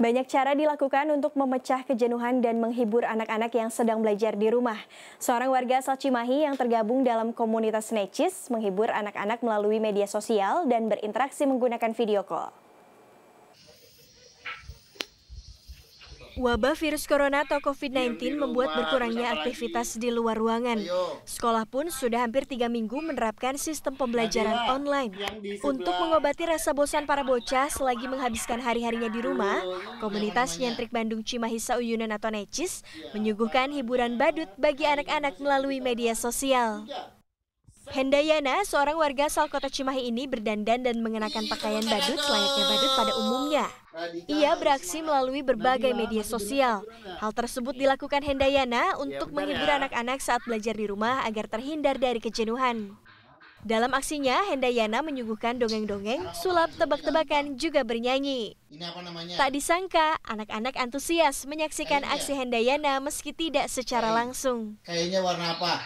Banyak cara dilakukan untuk memecah kejenuhan dan menghibur anak-anak yang sedang belajar di rumah. Seorang warga asal Cimahi yang tergabung dalam komunitas Necis menghibur anak-anak melalui media sosial dan berinteraksi menggunakan video call. Wabah virus corona atau COVID-19 iya, membuat berkurangnya aktivitas di luar ruangan. Sekolah pun sudah hampir tiga minggu menerapkan sistem pembelajaran nah, online. Untuk mengobati rasa bosan para bocah selagi menghabiskan hari-harinya di rumah, komunitas nyentrik Bandung Cimahi Uyunan atau Necis menyuguhkan hiburan badut bagi anak-anak melalui media sosial. Hendayana, seorang warga asal kota Cimahi ini berdandan dan mengenakan pakaian badut layaknya badut pada umumnya. Ia beraksi melalui berbagai media sosial. Hal tersebut dilakukan Hendayana untuk menghibur anak-anak saat belajar di rumah agar terhindar dari kejenuhan. Dalam aksinya, Hendayana menyuguhkan dongeng-dongeng, sulap tebak-tebakan, juga bernyanyi. Tak disangka, anak-anak antusias menyaksikan aksi Hendayana meski tidak secara langsung. Kayaknya warna apa?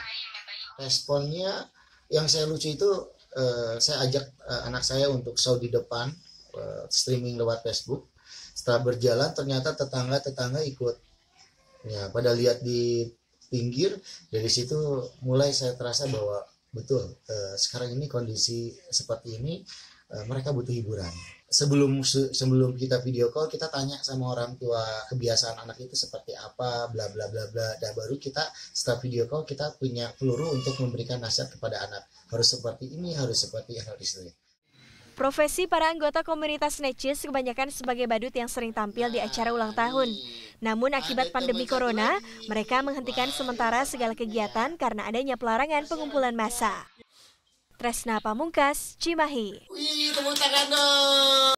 Responnya yang saya lucu itu uh, saya ajak uh, anak saya untuk show di depan uh, streaming lewat Facebook setelah berjalan ternyata tetangga tetangga ikut ya pada lihat di pinggir dari situ mulai saya terasa bahwa betul uh, sekarang ini kondisi seperti ini Eh, mereka butuh hiburan. Sebelum sebelum kita video call kita tanya sama orang tua kebiasaan anak itu seperti apa, bla bla bla bla. Dan baru kita setelah video call kita punya peluru untuk memberikan nasihat kepada anak. Harus seperti ini, harus seperti ini, harus seperti ini. Profesi para anggota komunitas Necis kebanyakan sebagai badut yang sering tampil di acara ulang tahun. Namun akibat pandemi corona, mereka menghentikan sementara segala kegiatan karena adanya pelarangan pengumpulan massa. Tresna Pamungkas, Cimahi. Wih, tepuk tangan dong.